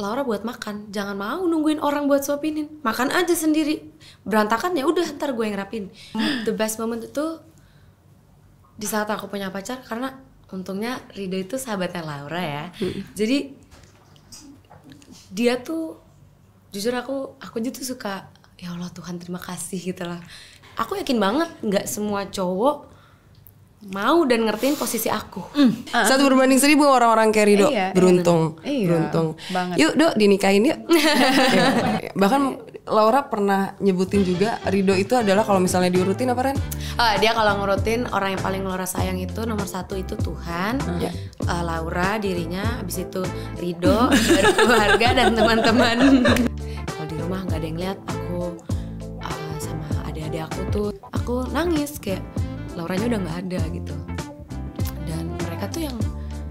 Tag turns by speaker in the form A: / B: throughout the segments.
A: Laura buat makan, jangan mau nungguin orang buat suapinin, makan aja sendiri. Berantakan ya udah ntar gue yang rapin. The best moment itu di saat aku punya pacar karena untungnya Rida itu sahabatnya Laura ya. Hmm. Jadi dia tuh jujur aku aku aja tuh suka ya Allah Tuhan terima kasih gitu lah. Aku yakin banget nggak semua cowok mau dan ngertiin posisi aku. Mm. Uh. Satu berbanding seribu orang-orang kayak Rido. Iya, iya beruntung,
B: iya, beruntung. Banget. Yuk, Dok, dinikahin yuk. ya, bahkan Laura pernah nyebutin juga Rido itu adalah kalau misalnya diurutin apa Ren?
A: Uh, dia kalau ngurutin orang yang paling Laura sayang itu nomor satu itu Tuhan, uh. Uh, Laura dirinya, abis itu Rido, keluarga dan teman-teman. kalau di rumah nggak ada yang lihat aku uh, sama adik-adik aku tuh, aku nangis kayak Lauranya udah nggak ada gitu dan mereka tuh yang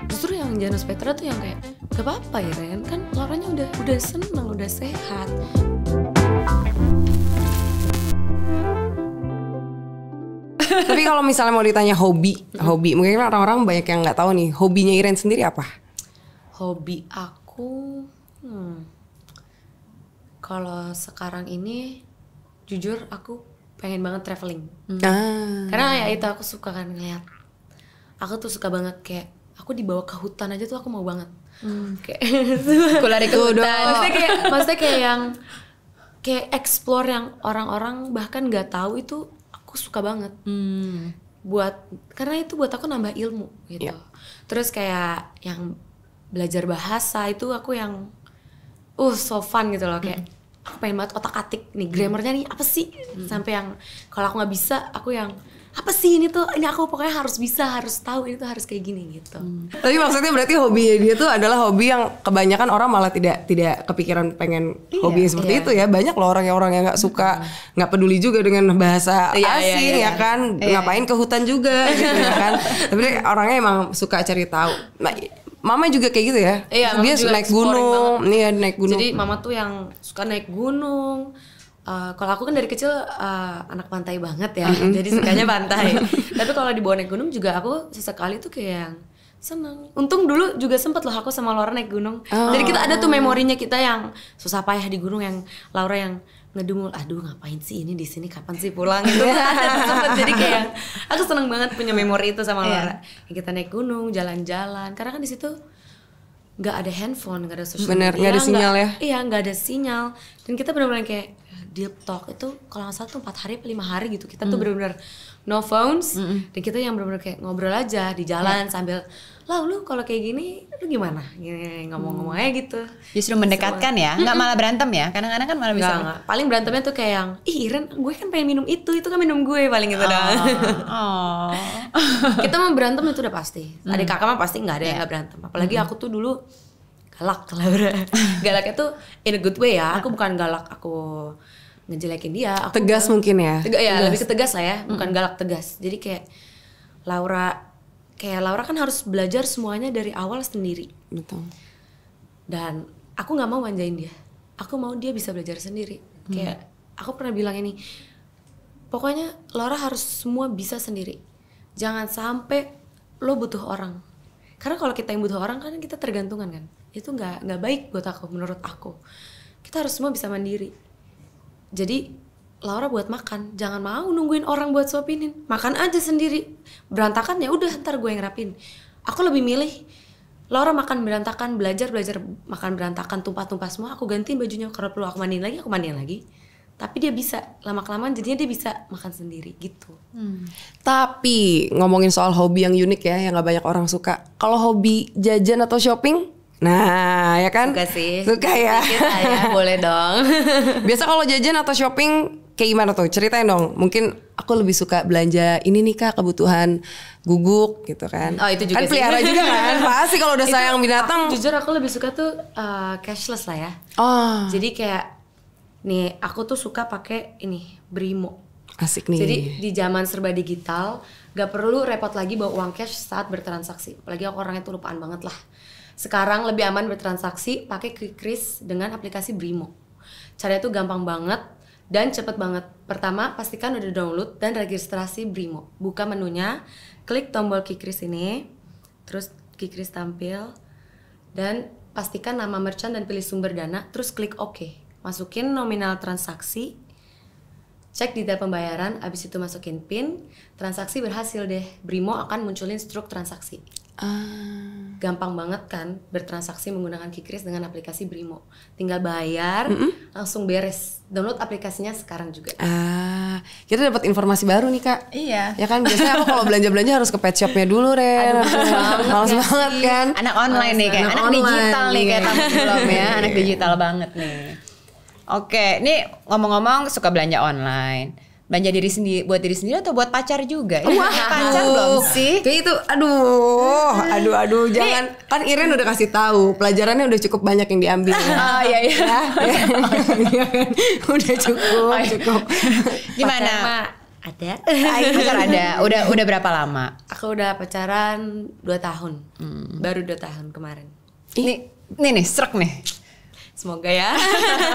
A: justru yang Janus Petra tuh yang kayak gak apa-apa ya Ren kan Lauranya udah udah seneng udah sehat
B: Tapi kalau misalnya mau ditanya hobi, hobi mungkin kan orang-orang banyak yang nggak tahu nih hobinya Iren sendiri apa?
A: Hobi aku, hmm, kalau sekarang ini jujur aku pengen banget traveling hmm. ah. karena ya itu aku suka kan ngeliat aku tuh suka banget kayak aku dibawa ke hutan aja tuh aku mau banget hmm. kayak aku lari ke hutan maksudnya kayak maksudnya kayak yang kayak explore yang orang-orang bahkan nggak tahu itu aku suka banget hmm. buat karena itu buat aku nambah ilmu gitu yeah. terus kayak yang belajar bahasa itu aku yang uh so fun gitu loh kayak hmm aku pengen banget otak atik nih grammarnya nih apa sih hmm. sampai yang kalau aku nggak bisa aku yang apa sih ini tuh ini aku pokoknya harus bisa harus tahu ini tuh harus kayak gini gitu hmm.
B: tapi maksudnya berarti hobi dia tuh adalah hobi yang kebanyakan orang malah tidak tidak kepikiran pengen iya, hobi seperti iya. itu ya banyak loh orang yang orang yang nggak suka hmm. nggak hmm. peduli juga dengan bahasa iya, iya, asing iya, iya. ya kan iya, ngapain ke hutan juga gitu ya kan tapi orangnya emang suka cari tahu nah Mama juga kayak gitu ya. Iya, dia naik gunung, iya naik gunung. Jadi mama
A: tuh yang suka naik gunung. Uh, kalau aku kan dari kecil uh, anak pantai banget ya, mm-hmm. jadi sukanya pantai. Tapi kalau di bawah naik gunung juga aku sesekali tuh kayak yang senang. Untung dulu juga sempet loh aku sama Laura naik gunung. Oh. Jadi kita ada tuh memorinya kita yang susah payah di gunung yang Laura yang ngedumul aduh ngapain sih ini di sini kapan sih pulang gitu ya. jadi kayak aku seneng banget punya memori itu sama iya. Laura yeah. kita naik gunung jalan-jalan karena kan di situ nggak ada handphone nggak ada sosial bener nggak ada sinyal gak, ya iya nggak ada sinyal dan kita benar-benar kayak deep talk itu kalau nggak salah tuh empat hari atau lima hari gitu kita mm. tuh benar-benar no phones mm -mm. dan kita yang benar-benar kayak ngobrol aja di jalan yeah. sambil lah lu kalau kayak gini lu gimana ngomong-ngomongnya hmm. gitu justru mendekatkan ya nggak malah berantem ya kadang-kadang kan malah bisa nggak, paling berantemnya tuh kayak yang ih Iren gue kan pengen minum itu itu kan minum gue paling itu oh. dong kita mau berantem itu udah pasti hmm. adik kakak mah pasti nggak ada yang iya. nggak berantem apalagi hmm. aku tuh dulu galak Laura galaknya tuh in a good way ya aku bukan galak aku ngejelekin dia aku tegas
B: mungkin ya, ya tegas ya lebih
A: ketegas lah ya bukan hmm. galak tegas jadi kayak Laura kayak Laura kan harus belajar semuanya dari awal sendiri. Betul. Dan aku nggak mau manjain dia. Aku mau dia bisa belajar sendiri. Hmm. Kayak aku pernah bilang ini, pokoknya Laura harus semua bisa sendiri. Jangan sampai lo butuh orang. Karena kalau kita yang butuh orang kan kita tergantungan kan. Itu nggak nggak baik buat aku menurut aku. Kita harus semua bisa mandiri. Jadi Laura buat makan, jangan mau nungguin orang buat suapinin. Makan aja sendiri. Berantakan ya udah ntar gue yang rapin. Aku lebih milih Laura makan berantakan, belajar belajar makan berantakan, tumpah-tumpah semua. Aku gantiin bajunya kalau perlu aku mandiin lagi, aku mandiin lagi. Tapi dia bisa lama kelamaan jadinya dia bisa makan sendiri gitu. Hmm.
B: Tapi ngomongin soal hobi yang unik ya, yang gak banyak orang suka. Kalau hobi jajan atau shopping, Nah, ya kan? Suka sih. Suka ya. Kita ya, boleh dong. Biasa kalau jajan atau shopping kayak gimana tuh ceritain dong mungkin aku lebih suka belanja ini nih kak kebutuhan guguk gitu kan
A: oh itu juga kan sih. pelihara juga kan pasti kalau udah sayang itu, binatang aku, jujur aku lebih suka tuh uh, cashless lah ya oh. jadi kayak nih aku tuh suka pakai ini brimo
B: Asik nih. Jadi di
A: zaman serba digital, gak perlu repot lagi bawa uang cash saat bertransaksi. Apalagi aku orangnya tuh lupaan banget lah. Sekarang lebih aman bertransaksi pakai Quick Kris dengan aplikasi Brimo. Caranya tuh gampang banget, dan cepet banget. Pertama, pastikan udah download dan registrasi Brimo. Buka menunya, klik tombol Kikris ini, terus Kikris tampil, dan pastikan nama merchant dan pilih sumber dana, terus klik OK. Masukin nominal transaksi, cek detail pembayaran, abis itu masukin PIN, transaksi berhasil deh. Brimo akan munculin struk transaksi. Ah. Gampang banget kan bertransaksi menggunakan Kikris dengan aplikasi Brimo. Tinggal bayar, mm -hmm. langsung beres. Download aplikasinya sekarang juga. Ah,
B: kita dapat informasi baru nih kak.
A: Iya. Ya kan biasanya aku kalau
B: belanja belanja harus ke pet shopnya dulu Ren. Aduh, banget, Males banget
C: kan. Anak online nih kayak, anak, anak online, digital nih kayak iya. belum ya, anak iya. digital banget nih. Oke, ini ngomong-ngomong suka belanja online belanja diri sendiri buat diri sendiri atau buat pacar juga? Wah, pacar belum sih? Kayak itu aduh, aduh aduh jangan Nih. kan Iren udah kasih tahu, pelajarannya udah cukup banyak yang diambil. Ya. Ah iya iya. Ya, ya. Iya kan? udah cukup, cukup. Gimana? Pacar, ada pacar ada udah udah berapa lama
A: aku udah pacaran 2 tahun hmm. baru 2 tahun kemarin ini nih nih serak nih Semoga ya.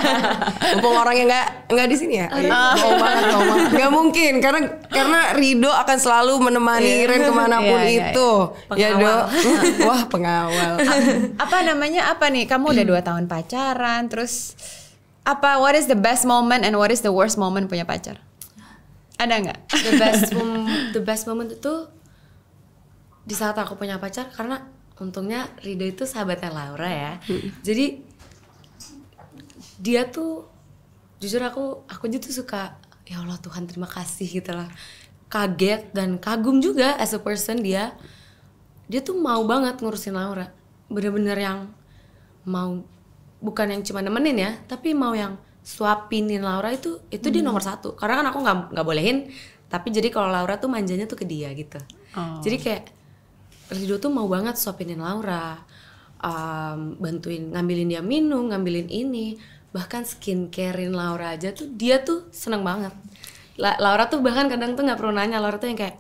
A: Mumpung orangnya nggak nggak di sini ya. Oh, mau banget, mau banget. Gak
B: mungkin karena karena Rido akan selalu menemani yeah. Ren kemanapun yeah, iya, itu.
C: Yeah, yeah. Ya dok. Wah pengawal. apa namanya apa nih? Kamu udah dua tahun pacaran, terus apa? What is the best moment and what is the worst moment punya pacar?
A: Ada nggak? The best the best moment itu di saat aku punya pacar karena untungnya Rido itu sahabatnya Laura ya. Hmm. Jadi dia tuh jujur aku aku aja tuh suka ya Allah Tuhan terima kasih gitu kaget dan kagum juga as a person dia dia tuh mau banget ngurusin Laura bener-bener yang mau bukan yang cuma nemenin ya tapi mau yang suapinin Laura itu itu hmm. dia nomor satu karena kan aku nggak nggak bolehin tapi jadi kalau Laura tuh manjanya tuh ke dia gitu oh. jadi kayak Rido tuh mau banget suapinin Laura um, bantuin ngambilin dia minum ngambilin ini bahkan skincarein Laura aja tuh dia tuh seneng banget La Laura tuh bahkan kadang tuh nggak perlu nanya Laura tuh yang kayak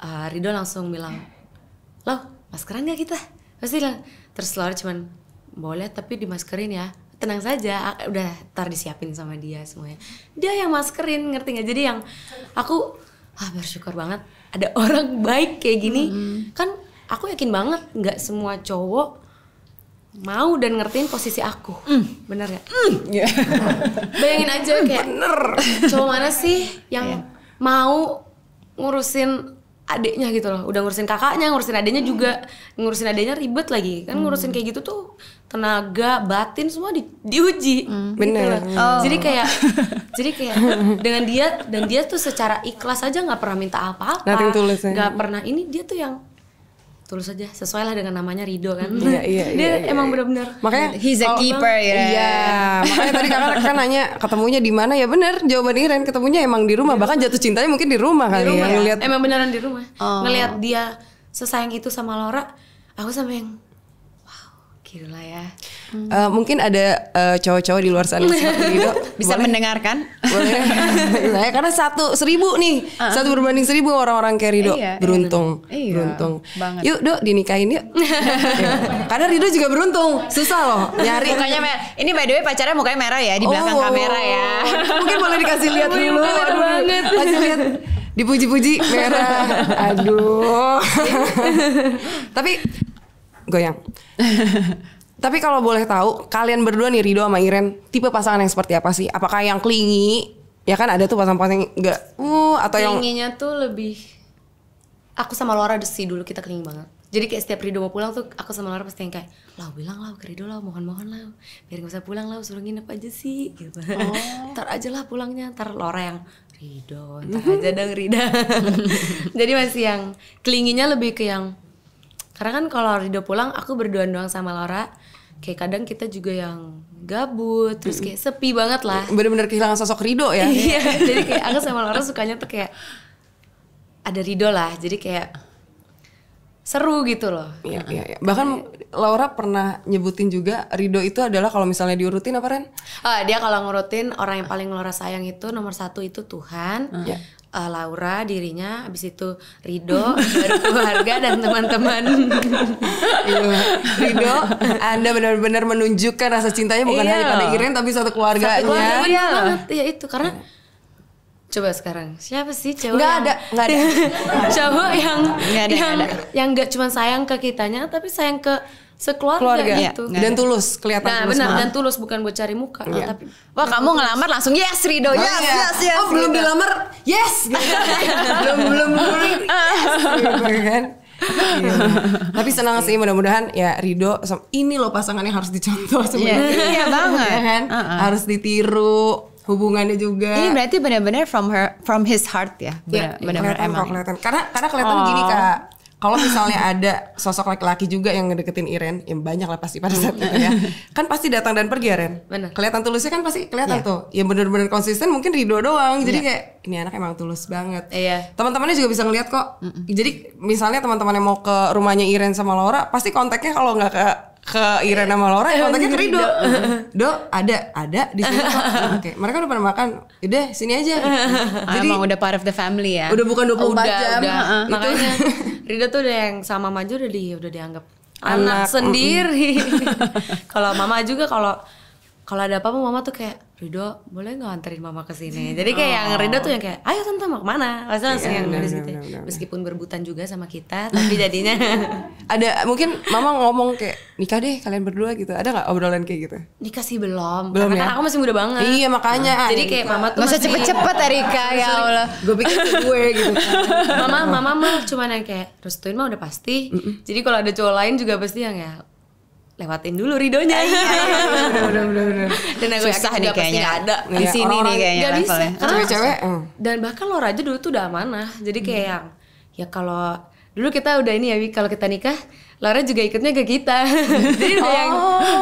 A: uh, Rido langsung bilang loh maskeran gak kita pasti bilang terus Laura cuman boleh tapi dimaskerin ya tenang saja udah tar disiapin sama dia semuanya dia yang maskerin ngerti nggak jadi yang aku ah bersyukur banget ada orang baik kayak gini mm -hmm. kan aku yakin banget nggak semua cowok mau dan ngertiin posisi aku mm. bener ya mm. yeah. bayangin aja kayak bener cowok mana sih yang yeah. mau ngurusin adiknya gitu loh udah ngurusin kakaknya ngurusin adiknya mm. juga ngurusin adiknya ribet lagi kan mm. ngurusin kayak gitu tuh tenaga batin semua di, diuji mm. bener gitu oh. jadi kayak jadi kayak dengan dia dan dia tuh secara ikhlas aja nggak pernah minta apa-apa ya. nggak pernah ini dia tuh yang tulus aja sesuai lah dengan namanya Rido kan iya, iya, dia iya, iya, emang benar-benar makanya he's a keeper ya yeah. iya makanya tadi kakak kan
B: nanya ketemunya di mana ya benar jawaban Iren ketemunya emang di rumah bahkan jatuh cintanya mungkin di rumah kali ya, ya, ngelihat
A: emang beneran di rumah oh. ngelihat dia sesayang itu sama Laura aku sama yang
B: Gila ya. Hmm. Uh, mungkin ada uh, cowok-cowok di luar sana seperti itu bisa boleh?
C: mendengarkan. Boleh.
B: nah, ya, karena satu seribu nih, uh-huh. satu berbanding seribu orang-orang kayak Rido iya, beruntung, iya, beruntung. Banget.
C: Yuk Dok dinikahin yuk. Iya. karena Rido juga beruntung, susah loh nyari. Mukanya merah. Ini by the way pacarnya mukanya merah ya di belakang oh, kamera ya. Mungkin boleh dikasih lihat dulu. Aduh, banget. Kasih lihat
B: dipuji-puji merah aduh tapi goyang. Tapi kalau boleh tahu, kalian berdua nih Rido sama Iren, tipe pasangan yang seperti apa sih? Apakah yang klingi? Ya kan ada tuh pasangan-pasangan yang enggak
A: uh atau yang Klinginya tuh lebih aku sama Laura sih dulu kita klingi banget. Jadi kayak setiap Rido mau pulang tuh aku sama Laura pasti yang kayak, "Lau bilang lau ke Rido lau, mohon-mohon lau. Biar gak usah pulang lau, suruh nginep aja sih." gitu. Oh. ntar aja lah pulangnya, ntar Laura yang Rido, ntar aja dong Rida. Jadi masih yang klinginya lebih ke yang karena kan kalau Rido pulang aku berdua doang sama Laura kayak kadang kita juga yang gabut terus kayak sepi banget lah bener-bener kehilangan sosok Rido ya iya jadi kayak aku sama Laura sukanya tuh kayak ada Rido lah jadi kayak seru gitu loh.
B: Iya, iya, iya. Bahkan Laura pernah nyebutin juga Rido itu adalah kalau misalnya diurutin apa Ren?
A: Uh, dia kalau ngurutin orang yang paling Laura sayang itu nomor satu itu Tuhan. Uh. Yeah. Iya. Laura dirinya, habis itu Rido, baru keluarga dan teman-teman. Iya. Rido, Anda benar-benar menunjukkan
B: rasa cintanya bukan iya. hanya pada Iren tapi satu keluarganya. Satu keluarga, iya.
A: iya, iya itu karena yeah Coba sekarang siapa sih cowok nggak ada nggak ada cowok yang nggak ada, yang nggak nggak cuma sayang ke kitanya tapi sayang ke sekeluarga Keluarga. gitu ya, dan tulus kelihatan nah, benar dan tulus bukan buat cari muka ya. tapi wah kamu tulus. ngelamar langsung yes Rido ya yes, yes, iya. yes, yes oh Rido. belum dilamar yes belum belum belum yes,
B: iya, kan iya. Tapi senang sih mudah-mudahan ya Rido ini loh pasangannya harus dicontoh sebenarnya. Yeah, iya banget. Ya kan? Uh -uh. Harus
C: ditiru hubungannya juga. Ini iya, berarti benar-benar from her from his heart ya. Iya, benar-benar yeah, iya, emang. Ya. Kelihatan.
B: Karena karena kelihatan oh. gini Kak. Kalau misalnya ada sosok laki-laki juga yang ngedeketin Iren, yang banyak lah pasti pada saat itu ya. Kan pasti datang dan pergi Iren. Ya, Benar. Kelihatan tulusnya kan pasti kelihatan yeah. tuh. Ya bener-bener konsisten mungkin Rido doang. Jadi yeah. kayak ini anak emang tulus banget. Iya. Yeah. Teman-temannya juga bisa ngeliat kok. Mm -mm. Jadi misalnya teman-teman yang mau ke rumahnya Iren sama Laura, pasti kontaknya kalau nggak ke ke Iren sama Laura eh, kontaknya ke Rido. Iya. Do ada ada di sini. Oke, okay. Nah, mereka udah pernah makan. Udah sini aja.
C: Jadi emang udah part of the family ya. Udah bukan 24 udah, jam. Udah, uh, makanya
A: Rida tuh udah yang sama Maju udah di udah dianggap anak, anak sendiri. kalau Mama juga kalau kalau ada apa-apa Mama tuh kayak Rido boleh nggak anterin mama ke sini jadi kayak oh. yang Rido tuh yang kayak ayo tante mau kemana yeah, iya, langsung yeah, yang nulis no, no, gitu no, no, no. meskipun berbutan juga sama kita tapi jadinya ada mungkin mama ngomong kayak nikah deh kalian berdua gitu ada nggak obrolan kayak gitu nikah sih belum belum karena ya? Kan aku masih muda banget iya makanya nah, jadi iya, kayak gitu. mama tuh masih cepet-cepet Erika ya Allah gue pikir gue gitu mama mama mah cuman yang kayak restuin mah udah pasti mm -mm. jadi kalau ada cowok lain juga pasti yang ya lewatin dulu ridonya. Iya, iya, iya, dan aku Susah nih kayaknya. Gak ada. Di sini nih kayaknya. Gak bisa. Cewek-cewek. Eh. Dan bahkan lo aja dulu tuh udah amanah. Jadi hmm. kayak hmm. yang ya kalau dulu kita udah ini ya kalau kita nikah Laura juga ikutnya ke kita. Jadi udah oh. yang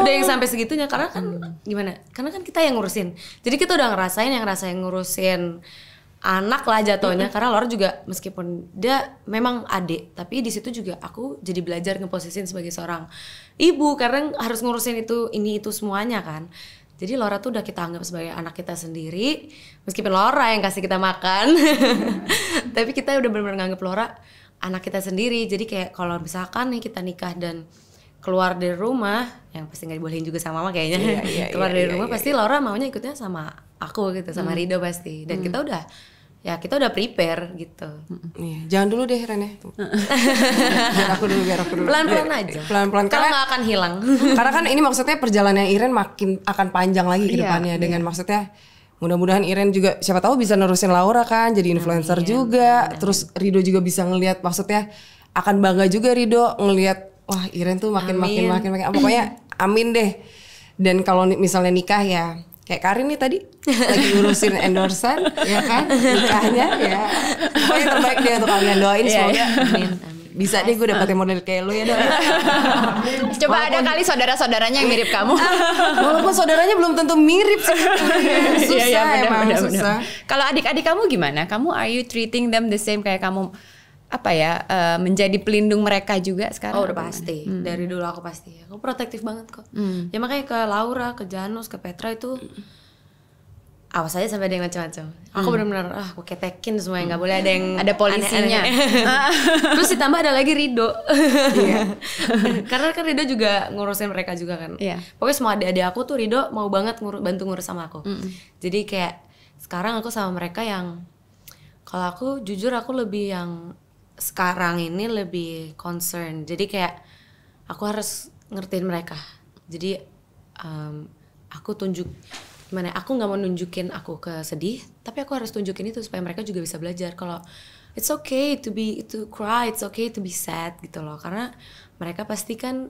A: udah yang sampai segitunya karena kan gimana? Karena kan kita yang ngurusin. Jadi kita udah ngerasain yang ngerasain ngurusin anak lah jatuhnya mm -hmm. karena Laura juga meskipun dia memang adik tapi di situ juga aku jadi belajar ngeposisin sebagai seorang ibu karena harus ngurusin itu ini itu semuanya kan jadi Laura tuh udah kita anggap sebagai anak kita sendiri meskipun Laura yang kasih kita makan tapi kita udah benar-benar nganggap Laura anak kita sendiri jadi kayak kalau misalkan nih kita nikah dan keluar dari rumah yang pasti nggak dibolehin juga sama mama kayaknya iya, iya, keluar iya, dari iya, rumah iya, pasti iya. Laura maunya ikutnya sama aku gitu sama hmm. Rido pasti dan hmm. kita udah ya kita udah prepare gitu. Iya, jangan dulu deh Rene. Ya.
B: biar aku dulu, biar aku dulu. Pelan-pelan iya, aja. Pelan-pelan. karena nggak akan hilang. karena kan ini maksudnya perjalanan Iren makin akan panjang lagi ke iya, depannya iya, dengan iya. maksudnya mudah-mudahan Iren juga siapa tahu bisa nerusin Laura kan jadi influencer amin, juga. Amin. Terus Rido juga bisa ngelihat maksudnya akan bangga juga Rido ngelihat wah Iren tuh makin amin. makin makin makin pokoknya amin deh. Dan kalau misalnya nikah ya kayak Karin nih tadi lagi ngurusin endorsement, ya kan nikahnya ya pokoknya yang terbaik dia untuk kalian doain yeah, iya. semoga yeah. Amin, bisa deh gue dapetin model kayak lo ya dong
C: coba walaupun, ada kali saudara-saudaranya yang mirip kamu walaupun saudaranya belum tentu mirip sih iya, iya, susah ya, ya, bener, emang bener, susah kalau adik-adik kamu gimana kamu are you treating them the same kayak kamu apa ya uh, menjadi pelindung
A: mereka juga sekarang. Oh udah pasti hmm. dari dulu aku pasti aku protektif banget kok. Hmm. Ya makanya ke Laura, ke Janus, ke Petra itu awas aja sampai ada yang macam-macam. Aku hmm. benar-benar ah aku ketekin semua yang nggak boleh ada yang ada polisinya. Terus ditambah ada lagi Rido. Iya. Karena kan Rido juga ngurusin mereka juga kan. Yeah. Pokoknya semua adik-adik aku tuh Rido mau banget ngur bantu ngurus sama aku. Jadi kayak sekarang aku sama mereka yang kalau aku jujur aku lebih yang sekarang ini lebih concern. Jadi kayak aku harus ngertiin mereka. Jadi um, aku tunjuk gimana? Ya, aku nggak mau nunjukin aku ke sedih, tapi aku harus tunjukin itu supaya mereka juga bisa belajar kalau it's okay to be to cry, it's okay to be sad gitu loh. Karena mereka pasti kan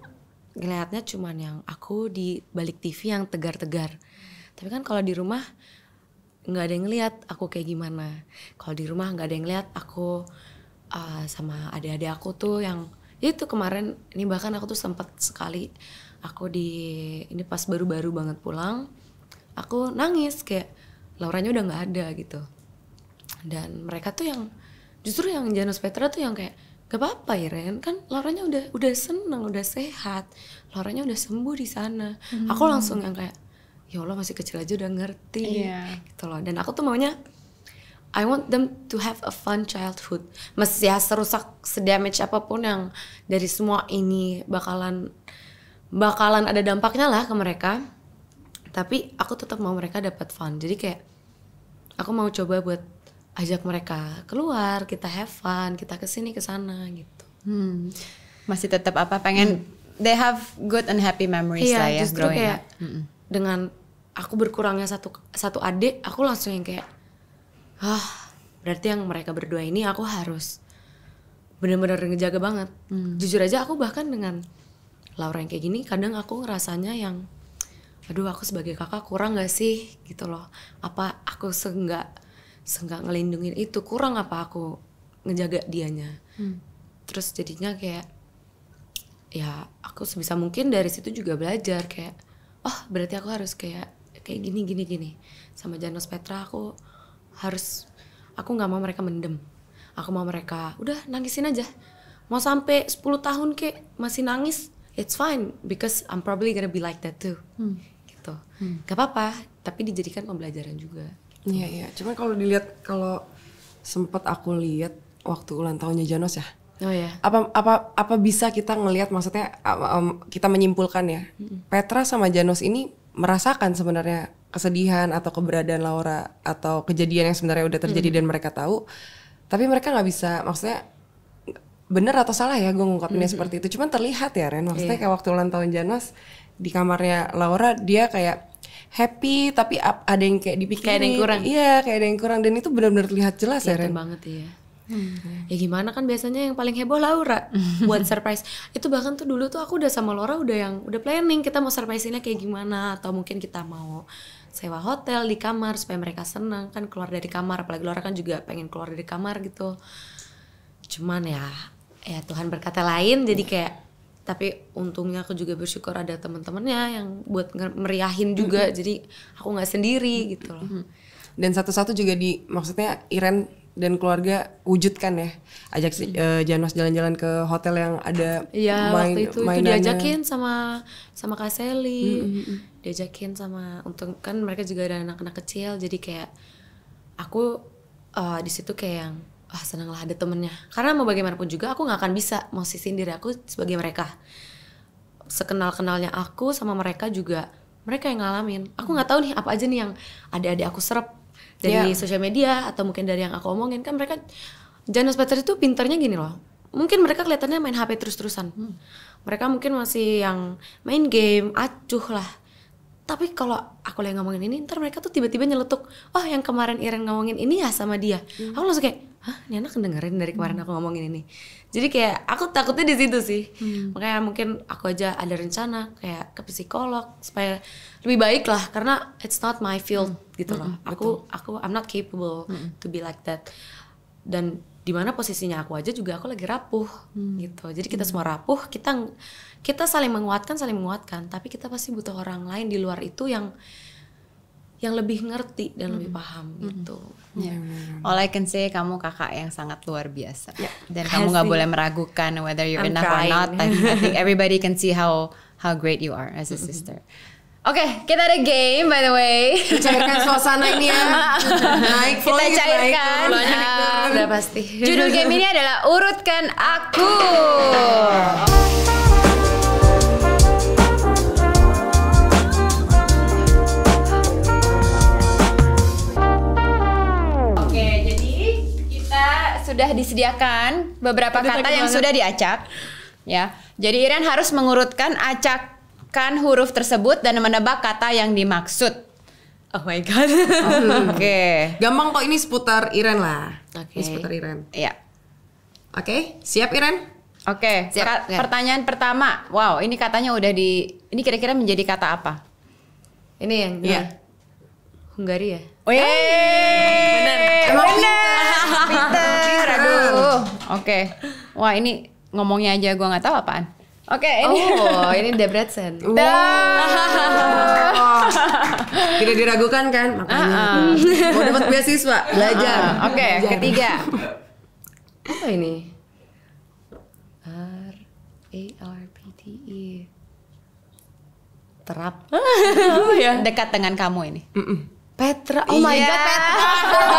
A: ngelihatnya cuman yang aku di balik TV yang tegar-tegar. Tapi kan kalau di rumah nggak ada yang lihat aku kayak gimana. Kalau di rumah nggak ada yang lihat aku uh, sama adik-adik aku tuh yang ya itu kemarin ini bahkan aku tuh sempat sekali aku di ini pas baru-baru banget pulang aku nangis kayak Lauranya udah nggak ada gitu dan mereka tuh yang justru yang Janus Petra tuh yang kayak gak apa-apa Iren kan Lauranya udah udah seneng udah sehat Lauranya udah sembuh di sana hmm. aku langsung yang kayak ya Allah masih kecil aja udah ngerti yeah. gitu loh dan aku tuh maunya I want them to have a fun childhood. Masih ya serusak sedamage apapun yang dari semua ini bakalan bakalan ada dampaknya lah ke mereka. Tapi aku tetap mau mereka dapat fun. Jadi kayak aku mau coba buat ajak mereka keluar, kita have fun, kita kesini kesana gitu. Hmm. Masih tetap apa pengen
C: hmm. they have good and happy memories iya, lah ya growing kayak hmm.
A: dengan aku berkurangnya satu satu adik, aku langsung yang kayak ah berarti yang mereka berdua ini aku harus benar-benar ngejaga banget hmm. jujur aja aku bahkan dengan Laura yang kayak gini kadang aku ngerasanya yang aduh aku sebagai kakak kurang gak sih gitu loh apa aku seenggak seenggak ngelindungin itu kurang apa aku ngejaga dianya hmm. terus jadinya kayak ya aku sebisa mungkin dari situ juga belajar kayak oh berarti aku harus kayak kayak gini gini gini sama Janos Petra aku harus aku nggak mau mereka mendem aku mau mereka udah nangisin aja mau sampai 10 tahun ke masih nangis it's fine because I'm probably gonna be like that too hmm. gitu hmm. gak apa-apa tapi dijadikan pembelajaran juga iya gitu. iya cuman kalau dilihat
B: kalau sempat aku lihat waktu ulang tahunnya Janos ya Oh ya. Apa apa apa bisa kita ngelihat maksudnya um, kita menyimpulkan ya. Mm -hmm. Petra sama Janos ini merasakan sebenarnya kesedihan atau keberadaan Laura atau kejadian yang sebenarnya udah terjadi mm. dan mereka tahu tapi mereka nggak bisa maksudnya bener atau salah ya gue ngungkapinnya mm -hmm. seperti itu cuman terlihat ya Ren maksudnya yeah. kayak waktu ulang tahun Janos di kamarnya Laura dia kayak happy tapi ada yang kayak dipikirin kayak ada yang kurang iya
A: kayak ada yang kurang dan itu benar-benar terlihat jelas ya, ya Ren banget ya Hmm. Ya gimana kan biasanya yang paling heboh Laura buat surprise. Itu bahkan tuh dulu tuh aku udah sama Laura udah yang udah planning kita mau surprise-innya kayak gimana atau mungkin kita mau sewa hotel di kamar supaya mereka senang kan keluar dari kamar apalagi Laura kan juga pengen keluar dari kamar gitu. Cuman ya ya Tuhan berkata lain jadi kayak tapi untungnya aku juga bersyukur ada teman-temannya yang buat meriahin juga jadi aku nggak sendiri gitu loh. Dan satu-satu juga di maksudnya
B: Iren dan keluarga wujudkan ya ajak si uh, Janos jalan-jalan ke hotel yang ada iya main, waktu itu, mainannya. itu diajakin
A: sama sama Kak Sally mm -hmm. diajakin sama untung kan mereka juga ada anak-anak kecil jadi kayak aku uh, di situ kayak yang ah oh, lah ada temennya karena mau bagaimanapun juga aku nggak akan bisa mau sisin diri aku sebagai mereka sekenal kenalnya aku sama mereka juga mereka yang ngalamin aku nggak tahu nih apa aja nih yang ada adik aku serap dari yeah. sosial media atau mungkin dari yang aku omongin kan mereka Janus Peter itu pintarnya gini loh mungkin mereka kelihatannya main HP terus-terusan hmm. mereka mungkin masih yang main game acuh lah tapi kalau aku lagi ngomongin ini ntar mereka tuh tiba-tiba nyeletuk oh yang kemarin Iren ngomongin ini ya sama dia hmm. aku langsung kayak hah ini anak dengerin dari hmm. kemarin aku ngomongin ini jadi kayak aku takutnya di situ sih hmm. makanya mungkin aku aja ada rencana kayak ke psikolog supaya lebih baik lah karena it's not my field hmm. gitu loh hmm, aku aku I'm not capable hmm. to be like that dan dimana posisinya aku aja juga aku lagi rapuh hmm. gitu jadi kita hmm. semua rapuh kita kita saling menguatkan saling menguatkan tapi kita pasti butuh orang lain di luar itu yang yang lebih ngerti dan hmm. lebih paham hmm. gitu. Yeah. Ya.
C: All I can say kamu kakak yang sangat luar biasa yeah. dan kamu nggak boleh meragukan whether you're I'm enough crying. or not. I, I think everybody can see how how great you are as a sister. Mm -hmm. Oke, okay, kita ada game by the way. Cairkan suasana ini ya. naik kita cairkan.
A: Naik, turun, uh, udah pasti. Judul game ini
C: adalah urutkan aku. Oke, jadi kita sudah disediakan beberapa Aduh, kata yang banget. sudah diacak. Ya, jadi Iren harus mengurutkan acak menemukan huruf tersebut dan menebak kata yang dimaksud. Oh my god. Oh, Oke. Okay. Gampang kok ini seputar Iren lah.
A: Oke. Okay. Ini seputar Iren.
C: Iya. Oke, okay. siap Iren? Oke. Okay. Ya. okay. Pertanyaan pertama. Wow, ini katanya udah di ini kira-kira menjadi kata apa? Ini yang Iya. Hungaria. ya? Oh Benar.
A: Benar. Aduh. Oke.
C: Okay. Wah, ini ngomongnya aja gua nggak tahu apaan. Oke, okay, ini Oh, ini Debrecen. Wow. Tidak diragukan kan? Makanya. Uh -uh. Mau dapat beasiswa, ah, belajar.
A: Uh Oke, okay, ketiga. Apa ini? R A R P T E. Terap. oh,
C: ya. Dekat dengan kamu ini. Mm -mm. Petra, oh my iya. god Petra. Oke,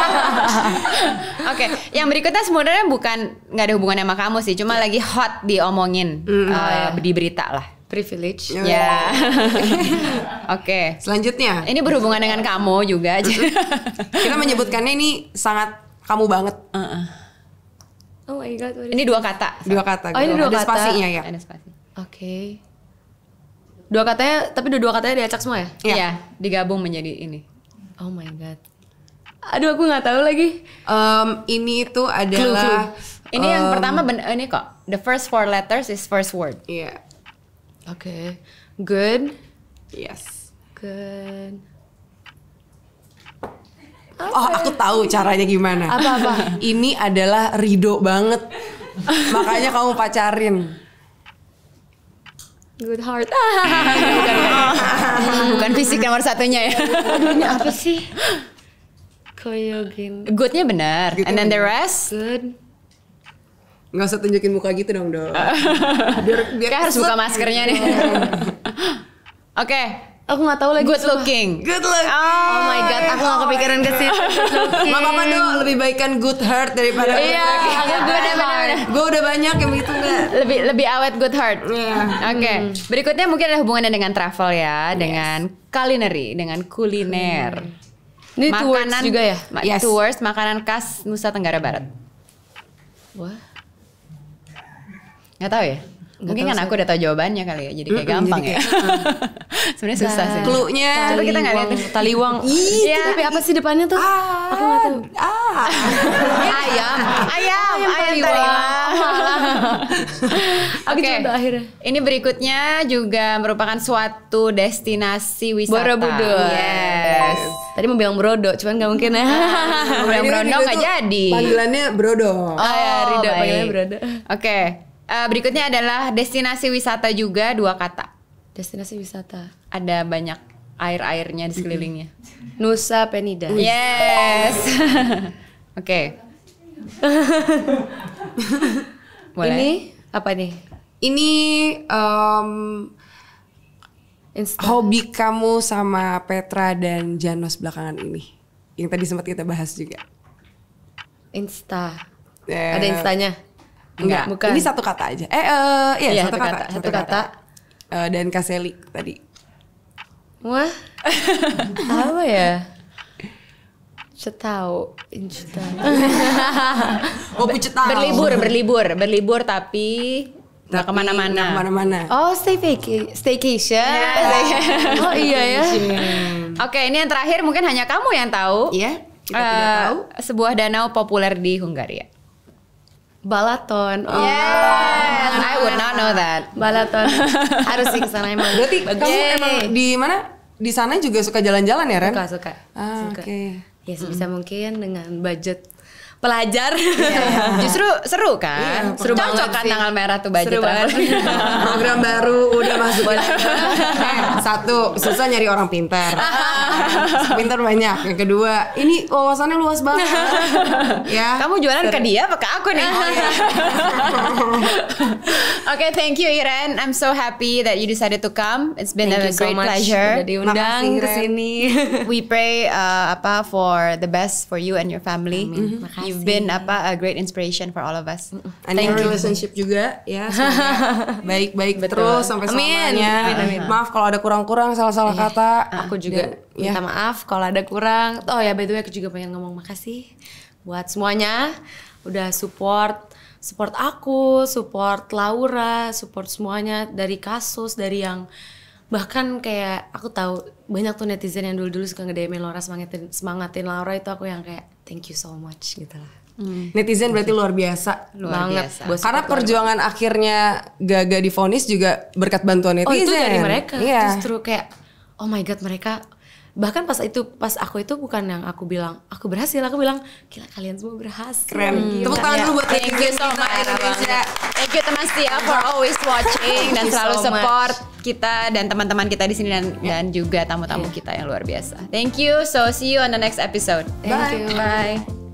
C: okay. yang berikutnya sebenarnya bukan nggak ada hubungannya sama kamu sih, cuma yeah. lagi hot diomongin mm, uh, di berita lah.
A: Privilege.
C: Ya. Yeah. Oke. okay. Selanjutnya. Ini berhubungan dengan kamu juga. Kita menyebutkannya ini sangat kamu banget. Uh -uh.
A: Oh my god. Ini dua kata. Dua kata. Oh gitu. ini dua ada kata. spasinya ya. Ada spasi. Oke. Okay. Dua katanya, tapi dua-dua katanya diacak semua ya? Iya. Yeah. yeah. Digabung menjadi ini. Oh my god. Aduh aku nggak tahu lagi.
C: Um, ini itu adalah. Clue, clue. Ini um, yang pertama ben ini kok. The first four letters is first word. Iya. Yeah. Oke. Okay. Good.
A: Yes. Good. Okay. Oh aku tahu caranya gimana.
B: Apa-apa. ini adalah Rido banget. Makanya kamu pacarin.
A: Good heart. bukan
C: fisik nomor satunya ya apa sih Koyogin. Goodnya benar. Good And then the rest? Good. Nggak usah tunjukin muka gitu dong dong. biar, biar Kayak harus buka maskernya nih. Iya. Oke, Aku gak tahu lagi. Good looking. Good looking. Oh, my god, aku gak kepikiran ke situ. Gak apa-apa dong, lebih baikkan good heart daripada iya, good Iya, aku udah heart. Gue udah banyak yang begitu gak? Lebih lebih awet good heart. Iya. Yeah. Oke. Okay. Hmm. Berikutnya mungkin ada hubungannya dengan travel ya, yes. dengan culinary, dengan kuliner. Hmm.
A: Ini makanan juga ya? Ma yes. Tours,
C: makanan khas Nusa Tenggara Barat. Wah. Gak tahu ya?
A: Gak Mungkin kan aku udah tahu
C: jawabannya kali ya, jadi kayak mm -hmm, gampang jadi ya.
A: kayak, ya. Sebenarnya susah sih. Clue-nya tapi kita nggak lihat taliwang. Iya. Yeah. Tapi apa sih depannya tuh? Ah, aku nggak tahu. Ah. ayam.
C: Ayam. Ayam, ayam taliwang. Oh, Oke. Okay. akhirnya. Ini berikutnya juga merupakan suatu destinasi wisata. Borobudur. Yes.
A: Tadi mau bilang Brodo, cuman nggak mungkin ya. Ah, mau bilang kan Brodo nggak jadi. Panggilannya Brodo. Oh, oh ah, ya, Rido panggilannya Brodo.
C: Oke. Okay. Uh, berikutnya adalah destinasi wisata juga dua kata. Destinasi wisata. Ada banyak air-airnya di sekelilingnya.
A: Nusa Penida. Yes.
C: Oke. okay. Ini
A: apa nih?
B: Ini um, Insta. hobi kamu sama Petra dan Janos belakangan ini. Yang tadi sempat kita bahas juga.
A: Insta. Yeah. Ada ya. instanya? Enggak, bukan. Ini satu kata aja. Eh, uh,
B: iya, iya satu, satu kata. kata. Satu kata.
A: kata. Uh, dan Kaseli tadi. Wah. apa ya? Cetau. Cetau. oh, cetau. Berlibur, berlibur, berlibur tapi
C: nggak kemana-mana. kemana-mana. Oh, stay vacation. Staycation. Yeah. oh iya ya. Oke, ini yang terakhir mungkin hanya kamu yang tahu. Iya. Yeah, eh, uh, Sebuah danau populer di Hungaria.
A: Balaton. Oh. Yes, I would
C: not know that. Balaton.
A: Harus sih kesana emang. Berarti Bagus. kamu emang
C: di mana? Di
B: sana juga suka jalan-jalan ya, Ren? Suka, suka. Ah, suka. Oke. Okay. Ya sebisa mm. mungkin dengan budget
C: pelajar. Yeah. Iya. Justru seru kan? Yeah, seru Cocok kan sih. tanggal merah tuh baju Program baru udah masuk ya. eh, Satu, susah nyari orang
B: pintar. pintar banyak. Yang kedua, ini wawasannya luas banget. ya. Kamu jualan seru. ke dia apa
C: ke aku nih? Oh, iya okay, thank you Iren. I'm so happy that you decided to come. It's been thank a great so pleasure. sudah diundang ke sini. We pray uh, apa for the best for you and your family. Amin. Mm -hmm. You've been apa a great inspiration for all of us. Mm -hmm. And thank your you. relationship juga ya.
A: Baik-baik terus sampai selamanya. Amin. Amin. Uh-huh. Maaf kalau ada kurang-kurang salah-salah yeah. kata. Aku juga yeah. minta maaf kalau ada kurang. Oh ya by the way aku juga pengen ngomong makasih buat semuanya udah support support aku, support Laura, support semuanya dari kasus, dari yang bahkan kayak aku tahu banyak tuh netizen yang dulu-dulu suka ngedemin Laura semangatin semangatin Laura itu aku yang kayak thank you so much gitu lah. Hmm. Netizen berarti luar biasa luar banget. Biasa. Buat perjuangan luar. akhirnya
B: gagal difonis juga berkat bantuan netizen. Oh itu dari mereka. Yeah.
A: Justru kayak oh my god mereka bahkan pas itu pas aku itu bukan yang aku bilang aku berhasil aku bilang gila kalian semua berhasil keren gitu. tepuk tangan dulu buat thank you so much Indonesia thank you teman Setia for always watching dan selalu support
C: kita dan teman-teman kita di sini dan dan juga tamu-tamu kita yang luar biasa thank you so see you on the next episode thank you bye